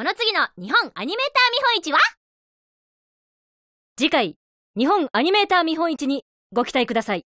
この次の日本アニメーター見本市は次回、日本アニメーター見本市にご期待ください。